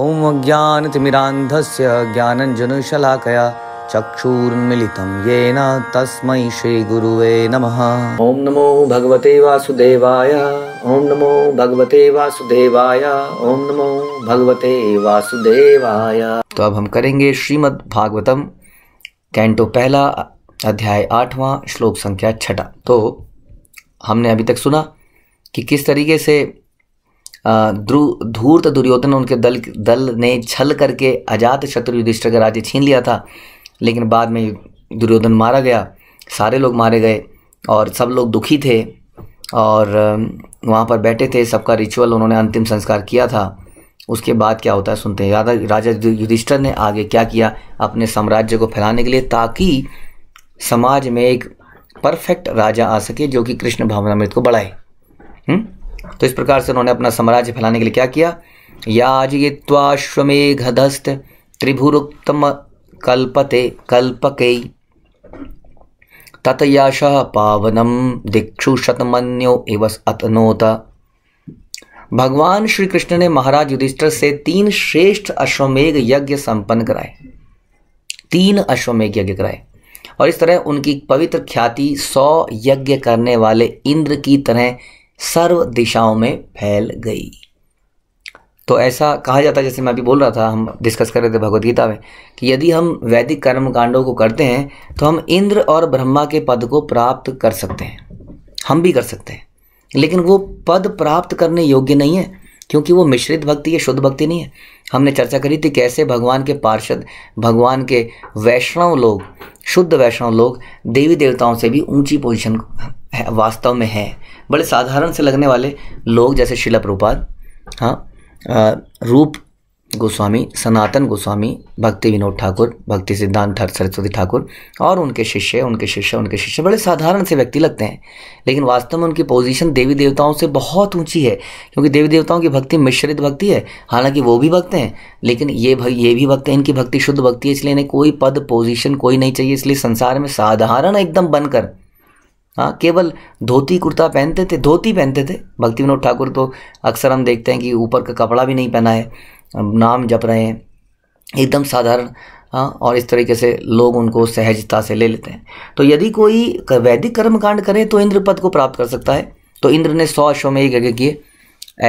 ॐ अज्ञानतिमिरान्धस्य ज्ञानञ्जनशलाकया चक्षुर्मिलितं येन तस्म श्रीगुरुवे नम ओं नमो भगवते वासुदेवाय ओं नमो भगवते वासुदेवाय ओं नमो भगवते वासुदेवाय तो अब हम करेंगे श्रीमद् भागवतम कैंटो पहला अध्याय आठवां श्लोक संख्या छठा तो हमने अभी तक सुना कि किस तरीके से धूर्त दुर्योधन उनके दल दल ने छल करके अजात शत्रु युधिष्ठर का राज्य छीन लिया था लेकिन बाद में दुर्योधन मारा गया सारे लोग मारे गए और सब लोग दुखी थे और वहाँ पर बैठे थे सबका रिचुअल उन्होंने अंतिम संस्कार किया था उसके बाद क्या होता है सुनते हैं राधा राजा युधिष्ठर ने आगे क्या किया अपने साम्राज्य को फैलाने के लिए ताकि समाज में एक परफेक्ट राजा आ सके जो कि कृष्ण भावनामृत को बढ़ाए हुँ? हम्म? तो इस प्रकार से उन्होंने अपना साम्राज्य फैलाने के लिए क्या किया याज त्रिभुरुक्तम कल्पते कल्पके ततयाश पावनम दिक्षु शतमन्यो इव अतनोत भगवान श्री कृष्ण ने महाराज युधिष्ठर से तीन श्रेष्ठ अश्वमेघ यज्ञ संपन्न कराए तीन अश्वमेघ यज्ञ कराए और इस तरह उनकी पवित्र ख्याति सौ यज्ञ करने वाले इंद्र की तरह सर्व दिशाओं में फैल गई तो ऐसा कहा जाता है जैसे मैं अभी बोल रहा था हम डिस्कस कर रहे थे भगवत गीता में कि यदि हम वैदिक कर्म कांडों को करते हैं तो हम इंद्र और ब्रह्मा के पद को प्राप्त कर सकते हैं हम भी कर सकते हैं लेकिन वो पद प्राप्त करने योग्य नहीं है क्योंकि वो मिश्रित भक्ति या शुद्ध भक्ति नहीं है हमने चर्चा करी थी कैसे भगवान के पार्षद भगवान के वैष्णव लोग शुद्ध वैष्णव लोग देवी देवताओं से भी ऊंची पोजीशन वास्तव में हैं बड़े साधारण से लगने वाले लोग जैसे शिला प्रपात हाँ रूप गोस्वामी सनातन गोस्वामी भक्ति विनोद ठाकुर भक्ति सिद्धांत सरस्वती ठाकुर और उनके शिष्य उनके शिष्य उनके शिष्य बड़े साधारण से व्यक्ति लगते हैं लेकिन वास्तव में उनकी पोजीशन देवी देवताओं से बहुत ऊंची है क्योंकि देवी देवताओं की भक्ति मिश्रित भक्ति है हालांकि वो भी भक्त हैं लेकिन ये ये भी भक्त हैं इनकी भक्ति शुद्ध भक्ति है इसलिए इन्हें कोई पद पोजिशन कोई नहीं चाहिए इसलिए संसार में साधारण एकदम बनकर हाँ केवल धोती कुर्ता पहनते थे धोती पहनते थे भक्ति विनोद ठाकुर तो अक्सर हम देखते हैं कि ऊपर का कपड़ा भी नहीं पहना है नाम जप रहे हैं एकदम साधारण हाँ और इस तरीके से लोग उनको सहजता से ले लेते हैं तो यदि कोई वैदिक कर्मकांड करे तो इंद्र पद को प्राप्त कर सकता है तो इंद्र ने सौ अश्वमेघ यज्ञ किए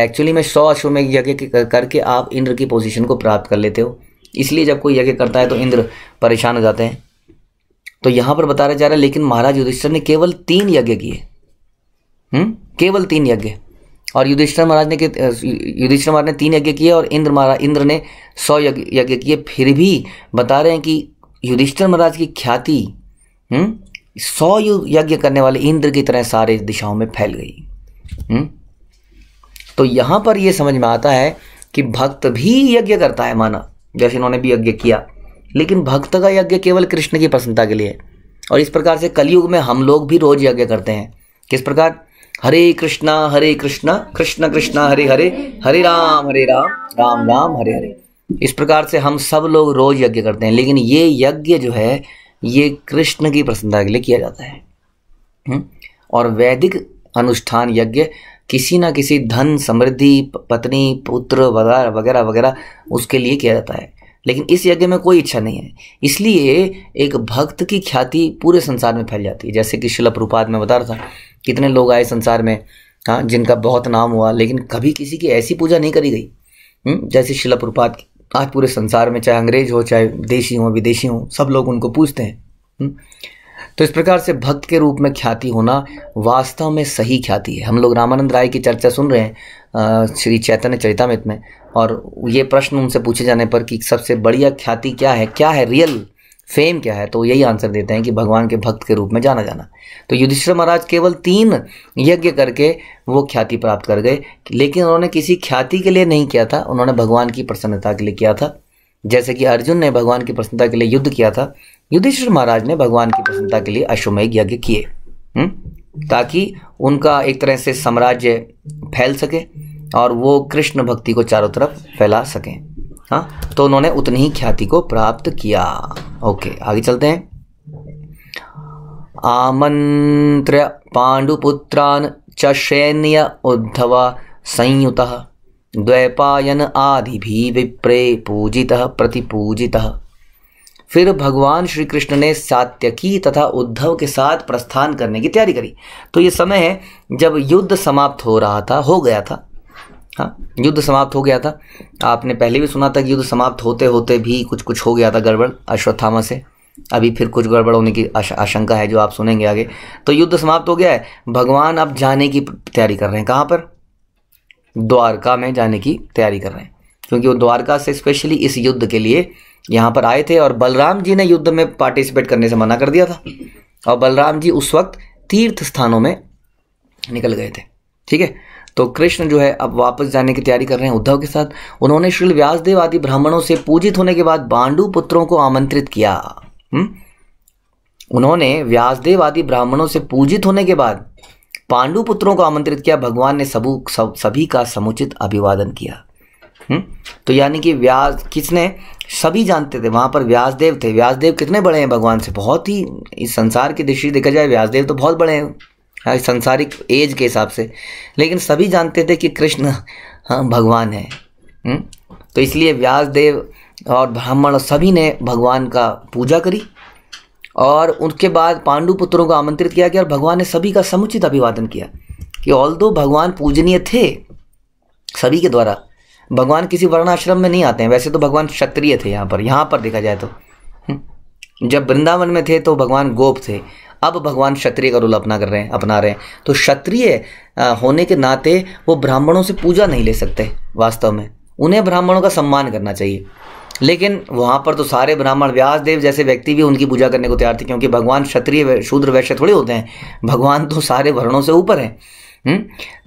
एक्चुअली में सौ अश्वमेघ यज्ञ करके आप इंद्र की पोजीशन को प्राप्त कर लेते हो इसलिए जब कोई यज्ञ करता है तो इंद्र परेशान हो जाते हैं तो यहाँ पर बताया जा रहा है लेकिन महाराज युधिष्ठर ने केवल तीन यज्ञ किए हम्म? केवल तीन यज्ञ और युधिष्ठर महाराज ने के युधिष्ठर महाराज ने तीन यज्ञ किए और इंद्र महाराज इंद्र ने सौ यज्ञ किए फिर भी बता रहे हैं कि युधिष्ठर महाराज की ख्याति हम्म, सौ यज्ञ करने वाले इंद्र की तरह सारे दिशाओं में फैल गई हम्म। तो यहाँ पर यह समझ में आता है कि भक्त भी यज्ञ करता है माना जैसे इन्होंने भी यज्ञ किया लेकिन भक्त का यज्ञ केवल कृष्ण की प्रसन्नता के लिए और इस प्रकार से कलयुग में हम लोग भी रोज यज्ञ करते हैं किस प्रकार हरे कृष्णा हरे कृष्णा कृष्ण कृष्णा हरे हरे हरे राम हरे राम राम राम हरे हरे इस प्रकार से हम सब लोग रोज यज्ञ करते हैं लेकिन ये यज्ञ जो है ये कृष्ण की प्रसन्नता के लिए किया जाता है हम्म? और वैदिक अनुष्ठान यज्ञ किसी ना किसी धन समृद्धि पत्नी पुत्र वगैरह वगैरह वगैरह उसके लिए किया जाता है लेकिन इस यज्ञ में कोई इच्छा नहीं है इसलिए एक भक्त की ख्याति पूरे संसार में फैल जाती है जैसे कि शिला रूपात में बता रहा था कितने लोग आए संसार में हाँ जिनका बहुत नाम हुआ लेकिन कभी किसी की ऐसी पूजा नहीं करी गई हम्म, जैसे शिला प्रपात की आज पूरे संसार में चाहे अंग्रेज हो चाहे देशी हो विदेशी हो सब लोग उनको पूछते हैं हम्म, तो इस प्रकार से भक्त के रूप में ख्याति होना वास्तव में सही ख्याति है हम लोग रामानंद राय की चर्चा सुन रहे हैं श्री चैतन्य चैतामित में और ये प्रश्न उनसे पूछे जाने पर कि सबसे बढ़िया ख्याति क्या है क्या है रियल फेम क्या है तो यही आंसर देते हैं कि भगवान के भक्त के रूप में जाना जाना तो युधिष्ठिर महाराज केवल तीन यज्ञ करके वो ख्याति प्राप्त कर गए लेकिन उन्होंने किसी ख्याति के लिए नहीं किया था उन्होंने भगवान की प्रसन्नता के लिए किया था जैसे कि अर्जुन ने भगवान की प्रसन्नता के लिए युद्ध किया था युधिष्ठिर महाराज ने भगवान की प्रसन्नता के लिए अश्वमेघ यज्ञ किए ताकि उनका एक तरह से साम्राज्य फैल सके और वो कृष्ण भक्ति को चारों तरफ फैला सकें हाँ तो उन्होंने उतनी ही ख्याति को प्राप्त किया ओके आगे चलते हैं आमंत्र पांडुपुत्रान चैन्य उद्धव संयुत द्वैपायन आदि भी विप्रे पूजितः प्रतिपूजित फिर भगवान श्री कृष्ण ने सात्यकी तथा उद्धव के साथ प्रस्थान करने की तैयारी करी तो ये समय है जब युद्ध समाप्त हो रहा था हो गया था हाँ युद्ध समाप्त हो गया था आपने पहले भी सुना था कि युद्ध समाप्त होते होते भी कुछ कुछ हो गया था गड़बड़ अश्वत्थामा से अभी फिर कुछ गड़बड़ होने की आश, आशंका है जो आप सुनेंगे आगे तो युद्ध समाप्त हो गया है भगवान अब जाने की तैयारी कर रहे हैं कहाँ पर द्वारका में जाने की तैयारी कर रहे हैं क्योंकि वो द्वारका से स्पेशली इस युद्ध के लिए यहाँ पर आए थे और बलराम जी ने युद्ध में पार्टिसिपेट करने से मना कर दिया था और बलराम जी उस वक्त तीर्थ स्थानों में निकल गए थे ठीक है तो कृष्ण जो है अब वापस जाने की तैयारी कर रहे हैं उद्धव के साथ उन्होंने श्री व्यासदेव आदि ब्राह्मणों से पूजित होने के बाद बांडू पुत्रों को आमंत्रित किया हम्म? उन्होंने व्यासदेव आदि ब्राह्मणों से पूजित होने के बाद पांडु पुत्रों को आमंत्रित किया भगवान ने सबू सब, सभी का समुचित अभिवादन किया हम्म? तो यानी कि व्यास किसने सभी जानते थे वहाँ पर व्यासदेव थे व्यासदेव कितने बड़े हैं भगवान से बहुत ही इस संसार की दृष्टि देखा जाए व्यासदेव तो बहुत बड़े हैं हाँ संसारिक एज के हिसाब से लेकिन सभी जानते थे कि कृष्ण हाँ भगवान है हम्म? तो इसलिए व्यासदेव और ब्राह्मण सभी ने भगवान का पूजा करी और उनके बाद पांडु पुत्रों को आमंत्रित किया गया और भगवान ने सभी का समुचित अभिवादन किया कि ऑल दो भगवान पूजनीय थे सभी के द्वारा भगवान किसी वर्णाश्रम में नहीं आते हैं वैसे तो भगवान क्षत्रिय थे यहाँ पर यहाँ पर देखा जाए तो हम्म, जब वृंदावन में थे तो भगवान गोप थे अब भगवान क्षत्रिय का रोल अपना कर रहे हैं अपना रहे हैं तो क्षत्रिय होने के नाते वो ब्राह्मणों से पूजा नहीं ले सकते वास्तव में उन्हें ब्राह्मणों का सम्मान करना चाहिए लेकिन वहाँ पर तो सारे ब्राह्मण व्यासदेव जैसे व्यक्ति भी उनकी पूजा करने को तैयार थे क्योंकि भगवान क्षत्रिय शूद्र वैश्य थोड़े होते हैं भगवान तो सारे वर्णों से ऊपर हैं हुँ? हम्म?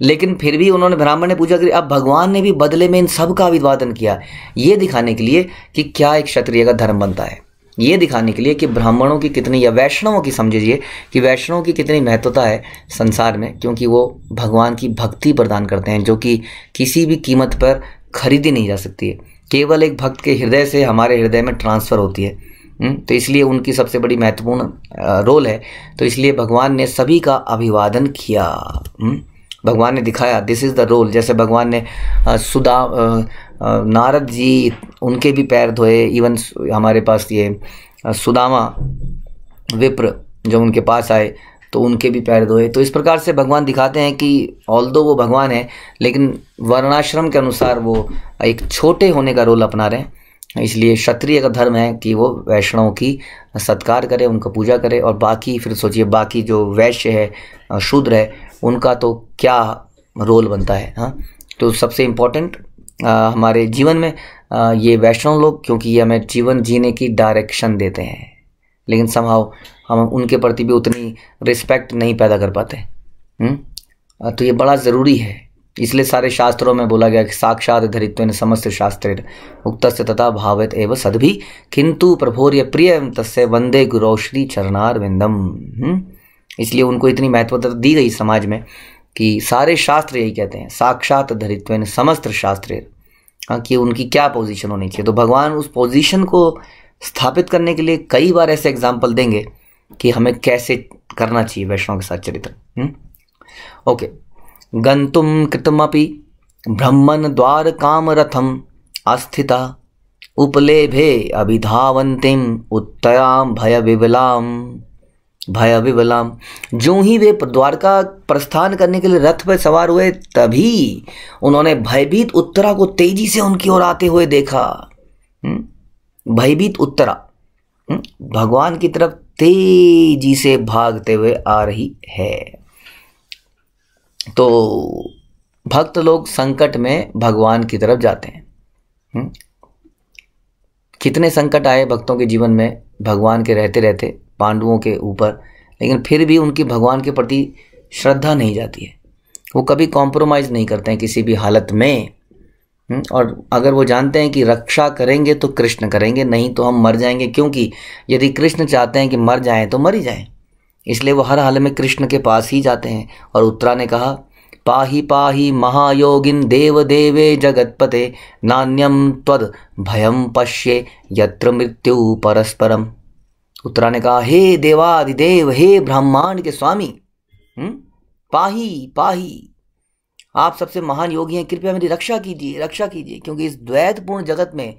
लेकिन फिर भी उन्होंने ब्राह्मण ने पूजा करी अब भगवान ने भी बदले में इन सब का अभिवादन किया ये दिखाने के लिए कि क्या एक क्षत्रिय का धर्म बनता है ये दिखाने के लिए कि ब्राह्मणों की कितनी या वैष्णवों की समझिए कि वैष्णवों की कितनी महत्वता है संसार में क्योंकि वो भगवान की भक्ति प्रदान करते हैं जो कि किसी भी कीमत पर खरीदी नहीं जा सकती है केवल एक भक्त के हृदय से हमारे हृदय में ट्रांसफ़र होती है हम्म, तो इसलिए उनकी सबसे बड़ी महत्वपूर्ण रोल है तो इसलिए भगवान ने सभी का अभिवादन किया हम्म, भगवान ने दिखाया दिस इज़ द रोल जैसे भगवान ने सुदा नारद जी उनके भी पैर धोए इवन हमारे पास ये सुदामा विप्र जब उनके पास आए तो उनके भी पैर धोए तो इस प्रकार से भगवान दिखाते हैं कि ऑल दो वो भगवान है लेकिन वर्णाश्रम के अनुसार वो एक छोटे होने का रोल अपना रहे हैं इसलिए क्षत्रिय का धर्म है कि वो वैष्णव की सत्कार करे उनका पूजा करे और बाकी फिर सोचिए बाकी जो वैश्य है शूद्र है उनका तो क्या रोल बनता है हाँ तो सबसे इम्पोर्टेंट हमारे जीवन में आ, ये वैष्णव लोग क्योंकि ये हमें जीवन जीने की डायरेक्शन देते हैं लेकिन संभाव हम उनके प्रति भी उतनी रिस्पेक्ट नहीं पैदा कर पाते हुँ? हम्म? तो ये बड़ा ज़रूरी है इसलिए सारे शास्त्रों में बोला गया कि साक्षात धरित्व ने समस्त शास्त्र उक्त तथा भावित एवं सदभी किंतु प्रभोर्य प्रिय तस्य वंदे गुरौश्री चरणार विंदम हम्म? इसलिए उनको इतनी महत्वता दी गई समाज में कि सारे शास्त्र यही कहते हैं साक्षात धरित्व समस्त शास्त्र हाँ कि उनकी क्या पोजीशन होनी चाहिए तो भगवान उस पोजीशन को स्थापित करने के लिए कई बार ऐसे एग्जाम्पल देंगे कि हमें कैसे करना चाहिए वैष्णव के साथ चरित्र हम्म? ओके गंतुम कृतमपि ब्रह्मन द्वार काम रथम अस्थिता उपलेभे अभिधावंतिम उत्तराम भय विबलाम भाई अभी बलाम जो ही वे द्वारका प्रस्थान करने के लिए रथ पर सवार हुए तभी उन्होंने भयभीत उत्तरा को तेजी से उनकी ओर आते हुए देखा हम्म? भयभीत उत्तरा हम्म? भगवान की तरफ तेजी से भागते हुए आ रही है तो भक्त लोग संकट में भगवान की तरफ जाते हैं हम्म? कितने संकट आए भक्तों के जीवन में भगवान के रहते रहते पांडवों के ऊपर लेकिन फिर भी उनकी भगवान के प्रति श्रद्धा नहीं जाती है वो कभी कॉम्प्रोमाइज़ नहीं करते हैं किसी भी हालत में हम्म, और अगर वो जानते हैं कि रक्षा करेंगे तो कृष्ण करेंगे नहीं तो हम मर जाएंगे क्योंकि यदि कृष्ण चाहते हैं कि मर जाएं तो मर ही जाएं इसलिए वो हर हाल में कृष्ण के पास ही जाते हैं और उत्तरा ने कहा पाही पाही महायोगिन देव देवे जगतपते नान्यम त्वद भयम पश्ये यत्र मृत्यु परस्परम उत्तरा ने कहा हे देवादिदेव हे ब्रह्मांड के स्वामी हुँ? हम्म, पाही पाही आप सबसे महान योगी हैं कृपया मेरी रक्षा कीजिए रक्षा कीजिए क्योंकि इस द्वैतपूर्ण जगत में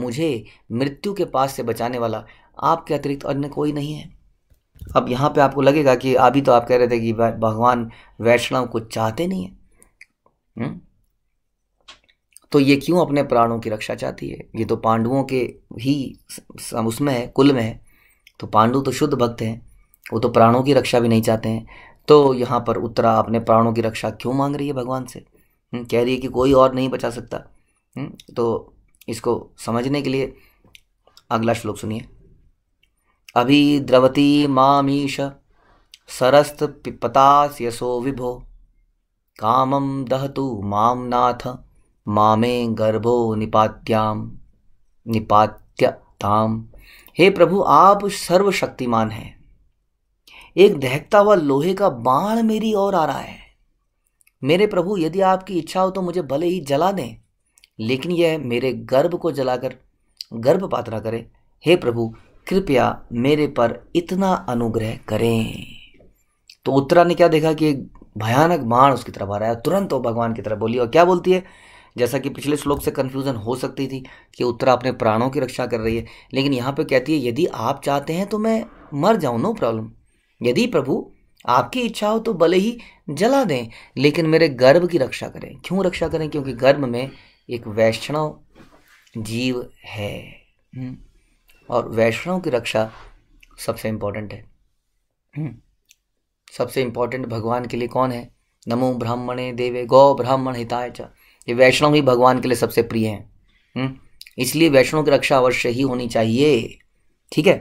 मुझे मृत्यु के पास से बचाने वाला आपके अतिरिक्त अन्य कोई नहीं है अब यहाँ पे आपको लगेगा कि अभी तो आप कह रहे थे कि भगवान वैष्णव को चाहते नहीं है हम्म? तो ये क्यों अपने प्राणों की रक्षा चाहती है ये तो पांडवों के ही उसमें है कुल में है तो पांडु तो शुद्ध भक्त हैं वो तो प्राणों की रक्षा भी नहीं चाहते हैं तो यहाँ पर उत्तरा अपने प्राणों की रक्षा क्यों मांग रही है भगवान से हम्म, कह रही है कि कोई और नहीं बचा सकता हम्म, तो इसको समझने के लिए अगला श्लोक सुनिए अभी द्रवती मामीश सरस्त पिपतास यशो विभो कामम दहतु माम नाथ मामे गर्भो निपात्याम निपात्यताम हे प्रभु आप सर्वशक्तिमान हैं एक दहकता हुआ लोहे का बाण मेरी ओर आ रहा है मेरे प्रभु यदि आपकी इच्छा हो तो मुझे भले ही जला दें लेकिन यह मेरे गर्भ को जलाकर गर्भ पात्रा करें हे प्रभु कृपया मेरे पर इतना अनुग्रह करें तो उत्तरा ने क्या देखा कि एक भयानक बाण उसकी तरफ आ रहा है तुरंत वो भगवान की तरफ बोली और क्या बोलती है जैसा कि पिछले श्लोक से कन्फ्यूज़न हो सकती थी कि उत्तरा अपने प्राणों की रक्षा कर रही है लेकिन यहाँ पर कहती है यदि आप चाहते हैं तो मैं मर जाऊँ नो प्रॉब्लम यदि प्रभु आपकी इच्छा हो तो भले ही जला दें लेकिन मेरे गर्भ की रक्षा करें क्यों रक्षा करें क्योंकि गर्भ में एक वैष्णव जीव है हम्म। और वैष्णव की रक्षा सबसे इम्पोर्टेंट है हम्म। सबसे इम्पोर्टेंट भगवान के लिए कौन है नमो ब्राह्मणे देवे गौ ब्राह्मण हिताय चा ये वैष्णव ही भगवान के लिए सबसे प्रिय हैं हम्म? इसलिए वैष्णव की रक्षा अवश्य ही होनी चाहिए ठीक है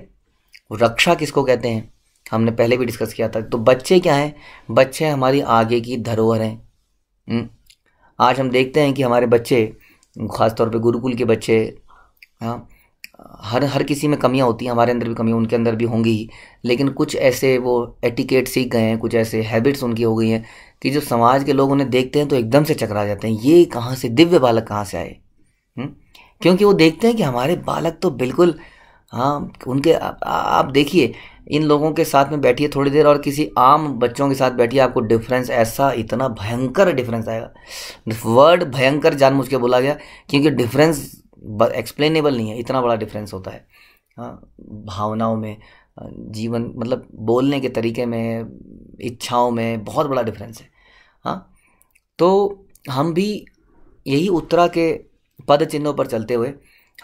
रक्षा किसको कहते हैं हमने पहले भी डिस्कस किया था तो बच्चे क्या हैं बच्चे हमारी आगे की धरोहर हैं हम्म? आज हम देखते हैं कि हमारे बच्चे ख़ासतौर पे गुरुकुल के बच्चे हाँ हर हर किसी में कमियां होती हैं हमारे अंदर भी कमियां उनके अंदर भी होंगी ही लेकिन कुछ ऐसे वो एटिकेट सीख गए हैं कुछ ऐसे हैबिट्स उनकी हो गई हैं कि जो समाज के लोग उन्हें देखते हैं तो एकदम से चकरा जाते हैं ये कहाँ से दिव्य बालक कहाँ से आए क्योंकि वो देखते हैं कि हमारे बालक तो बिल्कुल हाँ उनके आ, आ, आप देखिए इन लोगों के साथ में बैठिए थोड़ी देर और किसी आम बच्चों के साथ बैठिए आपको डिफरेंस ऐसा इतना भयंकर डिफरेंस आएगा वर्ड भयंकर जान के बोला गया क्योंकि डिफरेंस एक्सप्लेनेबल नहीं है इतना बड़ा डिफरेंस होता है हाँ भावनाओं में जीवन मतलब बोलने के तरीके में इच्छाओं में बहुत बड़ा डिफरेंस है हाँ तो हम भी यही उत्तरा के पद चिन्हों पर चलते हुए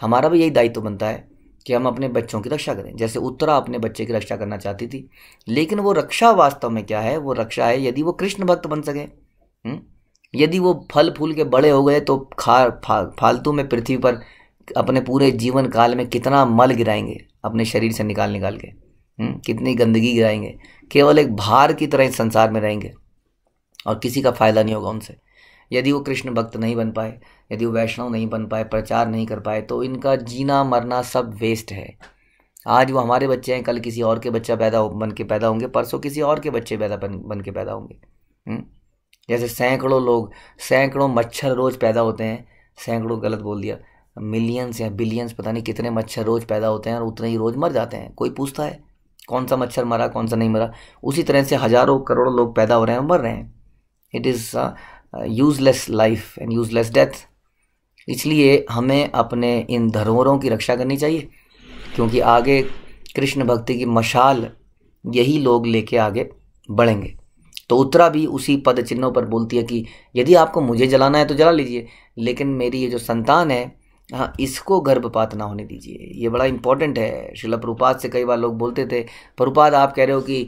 हमारा भी यही दायित्व बनता है कि हम अपने बच्चों की रक्षा करें जैसे उत्तरा अपने बच्चे की रक्षा करना चाहती थी लेकिन वो रक्षा वास्तव में क्या है वो रक्षा है यदि वो कृष्ण भक्त बन सकें हुँ? यदि वो फल फूल के बड़े हो गए तो खा फा, फालतू में पृथ्वी पर अपने पूरे जीवन काल में कितना मल गिराएंगे अपने शरीर से निकाल निकाल के हम्म, कितनी गंदगी गिराएंगे केवल एक भार की तरह इस संसार में रहेंगे और किसी का फायदा नहीं होगा उनसे यदि वो कृष्ण भक्त नहीं बन पाए यदि वो वैष्णव नहीं बन पाए प्रचार नहीं कर पाए तो इनका जीना मरना सब वेस्ट है आज वो हमारे बच्चे हैं कल किसी और के बच्चा पैदा बन के पैदा होंगे परसों किसी और के बच्चे पैदा बन बन के पैदा होंगे हुँ? हम्म, जैसे सैकड़ों लोग सैकड़ों मच्छर रोज़ पैदा होते हैं सैकड़ों गलत बोल दिया मिलियंस या बिलियंस पता नहीं कितने मच्छर रोज़ पैदा होते हैं और उतने ही रोज़ मर जाते हैं कोई पूछता है कौन सा मच्छर मरा कौन सा नहीं मरा उसी तरह से हज़ारों करोड़ों लोग पैदा हो रहे हैं और मर रहे हैं it is useless life and useless death इसलिए हमें अपने इन धरोहरों की रक्षा करनी चाहिए क्योंकि आगे कृष्ण भक्ति की मशाल यही लोग लेके आगे बढ़ेंगे स्तोत्रा भी उसी पद चिन्हों पर बोलती है कि यदि आपको मुझे जलाना है तो जला लीजिए लेकिन मेरी ये जो संतान है हाँ इसको गर्भपात ना होने दीजिए ये बड़ा इंपॉर्टेंट है शिला प्रुपात से कई बार लोग बोलते थे प्रुपात आप कह रहे हो कि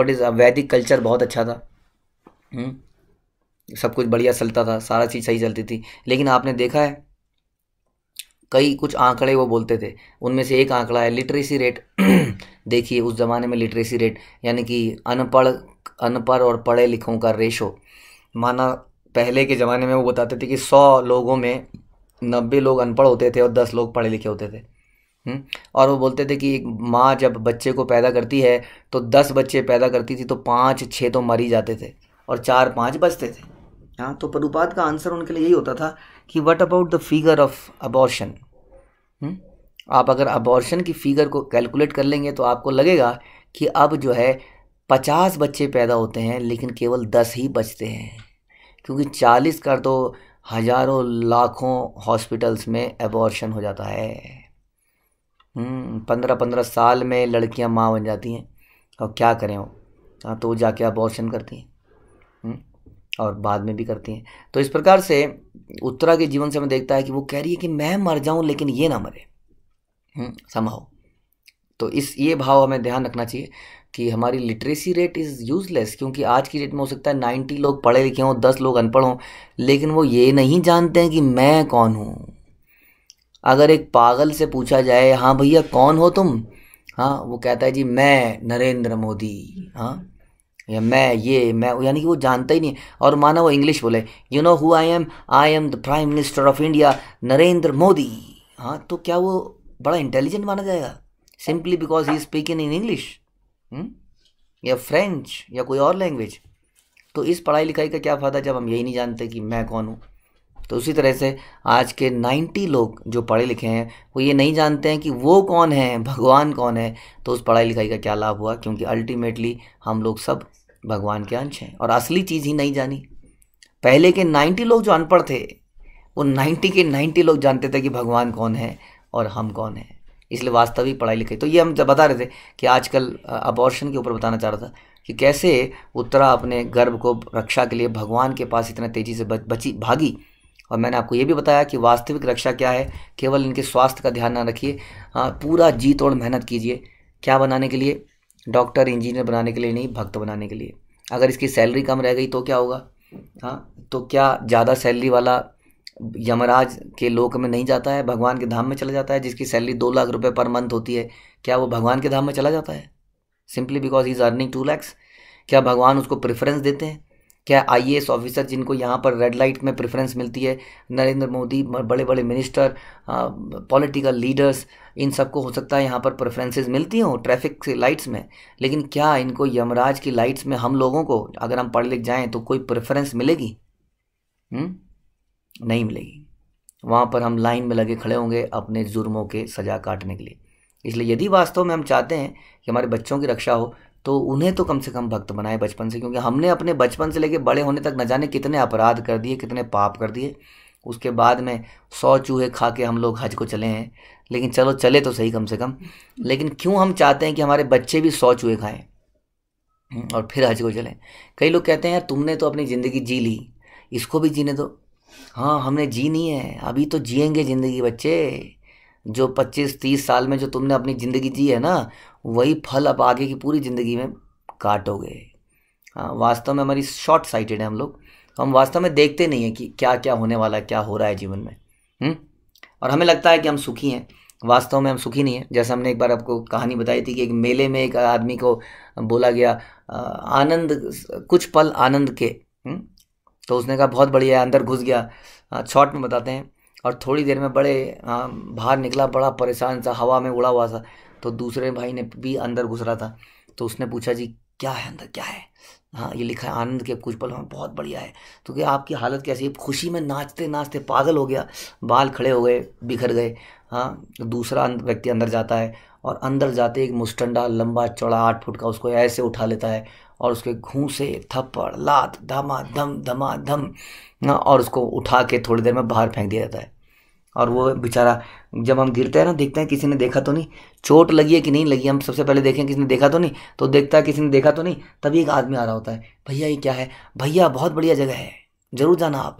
वट इज़ वैदिक कल्चर बहुत अच्छा था हम्म, सब कुछ बढ़िया चलता था सारा चीज़ सही चलती थी लेकिन आपने देखा है कई कुछ आंकड़े वो बोलते थे उनमें से एक आंकड़ा है लिटरेसी रेट देखिए उस ज़माने में लिटरेसी रेट यानी कि अनपढ़ अनपढ़ और पढ़े लिखों का रेशो माना पहले के ज़माने में वो बताते थे कि सौ लोगों में नब्बे लोग अनपढ़ होते थे और दस लोग पढ़े लिखे होते थे हम्म? और वो बोलते थे कि एक माँ जब बच्चे को पैदा करती है तो दस बच्चे पैदा करती थी तो पाँच छः तो मर ही जाते थे और चार पाँच बचते थे हाँ तो प्रभुपात का आंसर उनके लिए यही होता था कि what about the figure of abortion आप अगर अबॉर्शन की फ़िगर को कैलकुलेट कर लेंगे तो आपको लगेगा कि अब जो है पचास बच्चे पैदा होते हैं लेकिन केवल दस ही बचते हैं क्योंकि चालीस कर तो हजारों लाखों हॉस्पिटल्स में एबॉर्शन हो जाता है हम्म, पंद्रह पंद्रह साल में लड़कियां माँ बन जाती हैं और क्या करें वो हाँ तो जाके अबॉर्शन करती हैं हम्म, और बाद में भी करती हैं तो इस प्रकार से उत्तरा के जीवन से हमें देखता है कि वो कह रही है कि मैं मर जाऊँ लेकिन ये ना मरे हम्म, समाओ तो इस ये भाव हमें ध्यान रखना चाहिए कि हमारी लिटरेसी रेट इज़ यूज़लेस क्योंकि आज की डेट में हो सकता है नाइन्टी लोग पढ़े लिखे हों दस लोग अनपढ़ हों लेकिन वो ये नहीं जानते हैं कि मैं कौन हूँ अगर एक पागल से पूछा जाए हाँ भैया कौन हो तुम हाँ वो कहता है जी मैं नरेंद्र मोदी हाँ या मैं ये मैं यानी कि वो जानता ही नहीं और माना वो इंग्लिश बोले you know who I am I am the prime minister of India Narendra Modi हाँ तो क्या वो बड़ा इंटेलिजेंट माना जाएगा simply because he speaking in English hmm? या फ्रेंच या कोई और लैंग्वेज तो इस पढ़ाई लिखाई का क्या फ़ायदा जब हम यही नहीं जानते कि मैं कौन हूँ तो उसी तरह से आज के 90 लोग जो पढ़े लिखे हैं वो ये नहीं जानते हैं कि वो कौन है भगवान कौन है तो उस पढ़ाई लिखाई का क्या लाभ हुआ क्योंकि अल्टीमेटली हम लोग सब भगवान के अंश हैं और असली चीज़ ही नहीं जानी पहले के 90 लोग जो अनपढ़ थे वो 90 के 90 लोग जानते थे कि भगवान कौन है और हम कौन हैं इसलिए वास्तविक पढ़ाई लिखाई तो ये हम जब बता रहे थे कि आजकल अबॉर्शन के ऊपर बताना चाह रहा था कि कैसे उत्तरा अपने गर्भ को रक्षा के लिए भगवान के पास इतना तेज़ी से बची भागी और मैंने आपको ये भी बताया कि वास्तविक रक्षा क्या है केवल इनके स्वास्थ्य का ध्यान ना रखिए पूरा जी तोड़ मेहनत कीजिए क्या बनाने के लिए डॉक्टर इंजीनियर बनाने के लिए नहीं भक्त बनाने के लिए अगर इसकी सैलरी कम रह गई तो क्या होगा हाँ तो क्या ज़्यादा सैलरी वाला यमराज के लोक में नहीं जाता है भगवान के धाम में चला जाता है जिसकी सैलरी दो लाख रुपए पर मंथ होती है क्या वो भगवान के धाम में चला जाता है simply because he is earning two lakhs क्या भगवान उसको प्रेफरेंस देते हैं क्या आई ऑफिसर जिनको यहाँ पर रेड लाइट में प्रेफरेंस मिलती है नरेंद्र मोदी बड़े बड़े मिनिस्टर पॉलिटिकल लीडर्स इन सबको हो सकता है यहाँ पर प्रेफरेंसेज मिलती हों ट्रैफिक से लाइट्स में लेकिन क्या इनको यमराज की लाइट्स में हम लोगों को अगर हम पढ़ लिख जाएँ तो कोई प्रेफरेंस मिलेगी हुँ? हम्म? नहीं मिलेगी वहाँ पर हम लाइन में लगे खड़े होंगे अपने जुर्मों के सज़ा काटने के लिए इसलिए यदि वास्तव में हम चाहते हैं कि हमारे बच्चों की रक्षा हो तो उन्हें तो कम से कम भक्त बनाए बचपन से क्योंकि हमने अपने बचपन से लेके बड़े होने तक न जाने कितने अपराध कर दिए कितने पाप कर दिए उसके बाद में सौ चूहे खा के हम लोग हज को चले हैं लेकिन चलो चले तो सही कम से कम लेकिन क्यों हम चाहते हैं कि हमारे बच्चे भी सौ चूहे खाएं और फिर हज को चलें कई लोग कहते हैं यार तुमने तो अपनी ज़िंदगी जी ली इसको भी जीने दो हाँ हमने जी नहीं है अभी तो जिएंगे ज़िंदगी बच्चे जो पच्चीस तीस साल में जो तुमने अपनी ज़िंदगी जी है ना वही फल अब आगे की पूरी ज़िंदगी में काटोगे हाँ वास्तव में हमारी शॉर्ट साइटेड है हम लोग हम वास्तव में देखते नहीं हैं कि क्या क्या होने वाला है क्या हो रहा है जीवन में हुँ? और हमें लगता है कि हम सुखी हैं वास्तव में हम सुखी नहीं हैं जैसे हमने एक बार आपको कहानी बताई थी कि एक मेले में एक आदमी को बोला गया आनंद कुछ पल आनंद के हुँ? तो उसने कहा बहुत बढ़िया अंदर घुस गया हाँ, शॉर्ट में बताते हैं और थोड़ी देर में बड़े हाँ, बाहर निकला बड़ा परेशान सा हवा में उड़ा हुआ था तो दूसरे भाई ने भी अंदर घुस रहा था तो उसने पूछा जी क्या है अंदर क्या है हाँ ये लिखा है आनंद के कुछ पल में बहुत बढ़िया है तो क्या आपकी हालत कैसी है खुशी में नाचते नाचते पागल हो गया बाल खड़े हो गए बिखर गए हाँ दूसरा व्यक्ति अंदर जाता है और अंदर जाते एक मुस्टंडा लंबा चौड़ा आठ फुट का उसको ऐसे उठा लेता है और उसके घूसे थप्पड़ लात धमा धम धमा धम और उसको उठा के थोड़ी देर में बाहर फेंक दिया जाता है और वो बेचारा जब हम गिरते हैं ना देखते हैं किसी ने देखा तो नहीं चोट लगी है कि नहीं लगी हम सबसे पहले देखें किसी ने देखा तो नहीं तो देखता है किसी ने देखा तो नहीं तभी एक आदमी आ रहा होता है भैया ये क्या है भैया बहुत बढ़िया जगह है ज़रूर जाना आप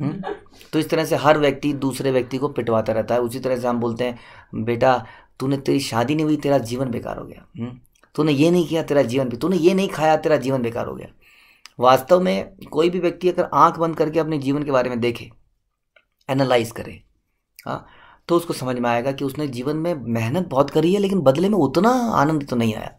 हम्म? तो इस तरह से हर व्यक्ति दूसरे व्यक्ति को पिटवाता रहता है उसी तरह से हम बोलते हैं बेटा तूने तेरी शादी नहीं हुई तेरा जीवन बेकार हो गया हुँ? हम्म? तूने ये नहीं किया तेरा जीवन भी तूने ये नहीं खाया तेरा जीवन बेकार हो गया वास्तव में कोई भी व्यक्ति अगर आंख बंद करके अपने जीवन के बारे में देखे एनालाइज करे हाँ तो उसको समझ में आएगा कि उसने जीवन में मेहनत बहुत करी है लेकिन बदले में उतना आनंद तो नहीं आया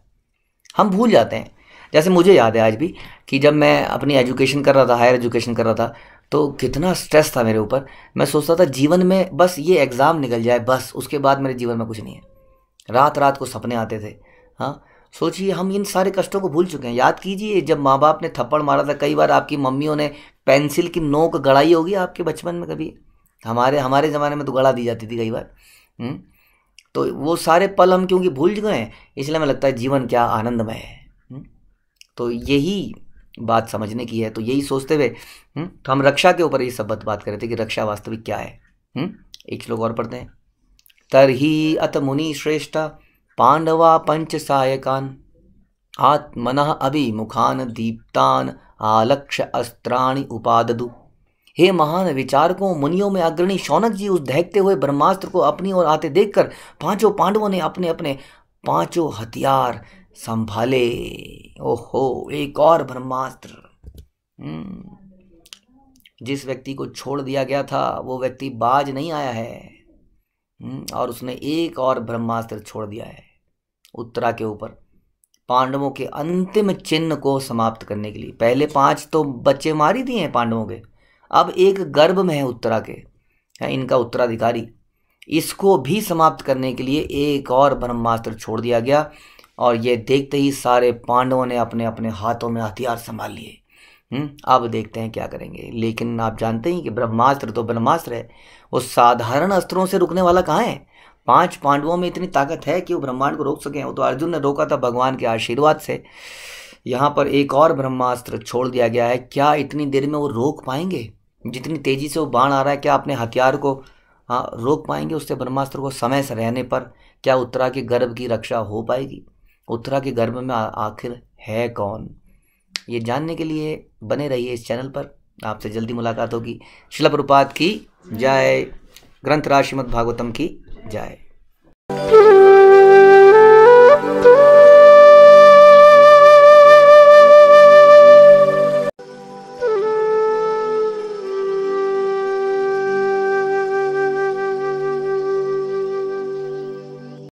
हम भूल जाते हैं जैसे मुझे याद है आज भी कि जब मैं अपनी एजुकेशन कर रहा था हायर एजुकेशन कर रहा था तो कितना स्ट्रेस था मेरे ऊपर मैं सोचता था जीवन में बस ये एग्ज़ाम निकल जाए बस उसके बाद मेरे जीवन में कुछ नहीं है रात रात को सपने आते थे हाँ सोचिए हम इन सारे कष्टों को भूल चुके हैं याद कीजिए जब माँ बाप ने थप्पड़ मारा था कई बार आपकी मम्मियों ने पेंसिल की नोक गड़ाई होगी आपके बचपन में कभी हमारे हमारे ज़माने में तो गड़ा दी जाती थी कई बार हम्म? तो वो सारे पल हम क्योंकि भूल गए हैं इसलिए हमें लगता है जीवन क्या आनंदमय है हम्म? तो यही बात समझने की है तो यही सोचते हुए हम्म? तो हम रक्षा के ऊपर ये सब बात कर रहे थे कि रक्षा वास्तविक क्या है एक श्लोक और पढ़ते हैं तर ही अत मुनि श्रेष्ठा पांडवा पंच पञ्चसायकान् आत्मन अभिमुखान दीप्तान आलक्ष्य अस्त्राणी उपाददु हे महान विचारकों मुनियों में अग्रणी शौनक जी उस दहकते हुए ब्रह्मास्त्र को अपनी ओर आते देखकर पांचों पांडवों ने अपने अपने पांचों हथियार संभाले ओहो एक और ब्रह्मास्त्र हम्म, जिस व्यक्ति को छोड़ दिया गया था वो व्यक्ति बाज नहीं आया है हम्म, और उसने एक और ब्रह्मास्त्र छोड़ दिया है उत्तरा के ऊपर पांडवों के अंतिम चिन्ह को समाप्त करने के लिए पहले पांच तो बच्चे मार ही दिए हैं पांडवों के अब एक गर्भ में है उत्तरा के है इनका उत्तराधिकारी इसको भी समाप्त करने के लिए एक और ब्रह्मास्त्र छोड़ दिया गया और ये देखते ही सारे पांडवों ने अपने अपने हाथों में हथियार संभाल लिए हम्म, अब देखते हैं क्या करेंगे लेकिन आप जानते ही कि ब्रह्मास्त्र तो ब्रह्मास्त्र है उस साधारण अस्त्रों से रुकने वाला कहाँ है पांच पांडवों में इतनी ताकत है कि वो ब्रह्मांड को रोक सकें वो तो अर्जुन ने रोका था भगवान के आशीर्वाद से यहाँ पर एक और ब्रह्मास्त्र छोड़ दिया गया है क्या इतनी देर में वो रोक पाएंगे जितनी तेज़ी से वो बाण आ रहा है क्या अपने हथियार को हाँ रोक पाएंगे उससे ब्रह्मास्त्र को समय से रहने पर क्या उत्तरा के गर्भ की रक्षा हो पाएगी उत्तरा के गर्भ में आखिर है कौन ये जानने के लिए बने रहिए इस चैनल पर आपसे जल्दी मुलाकात होगी शिला प्रपात की जाय ग्रंथ राशिमद भागवतम की जय